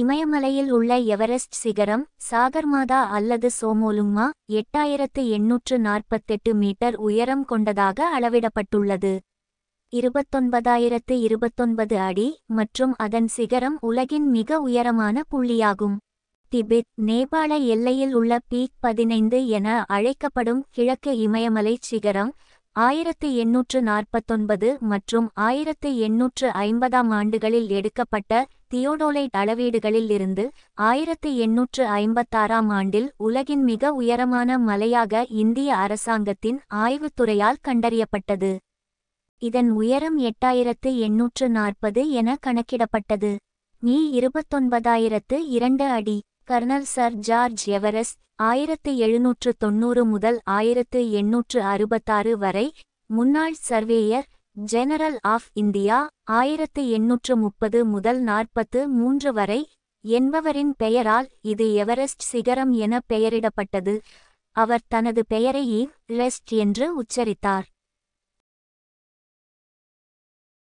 இமயமலையில் உள்ள எவரெஸ்ட் சிகரம் சாகர்மாதா அல்லது சோமோலுங்மா எட்டாயிரத்து எண்ணூற்று நாற்பத்தெட்டு மீட்டர் உயரம் கொண்டதாக அளவிடப்பட்டுள்ளது இருபத்தொன்பதாயிரத்து இருபத்தொன்பது அடி மற்றும் அதன் சிகரம் உலகின் மிக உயரமான புள்ளியாகும் திபெத் நேபாள எல்லையில் உள்ள பீக் பதினைந்து என அழைக்கப்படும் கிழக்கு இமயமலை சிகரம் ஆயிரத்து எண்ணூற்று நாற்பத்தொன்பது மற்றும் ஆயிரத்து எண்ணூற்று ஐம்பதாம் ஆண்டுகளில் எடுக்கப்பட்ட தியோடோலைட் அளவீடுகளில் இருந்து ஆயிரத்து எண்ணூற்று ஐம்பத்தாறாம் ஆண்டில் உலகின் மிக உயரமான மலையாக இந்திய அரசாங்கத்தின் ஆய்வுத்துறையால் கண்டறியப்பட்டது இதன் உயரம் எட்டாயிரத்து எண்ணூற்று நாற்பது என கணக்கிடப்பட்டது நீ இருபத்தொன்பதாயிரத்து இரண்டு அடி கர்னல் சர் ஜார்ஜ் எவரெஸ்ட் ஆயிரத்து எழுநூற்று தொன்னூறு முதல் ஆயிரத்து எண்ணூற்று அறுபத்தாறு வரை முன்னாள் சர்வேயர் ஜெனரல் ஆஃப் இந்தியா ஆயிரத்து எண்ணூற்று முப்பது முதல் நாற்பத்து மூன்று வரை என்பவரின் பெயரால் இது எவரெஸ்ட் சிகரம் என பெயரிடப்பட்டது அவர் தனது பெயரை ஈவ் ரெஸ்ட் என்று உச்சரித்தார்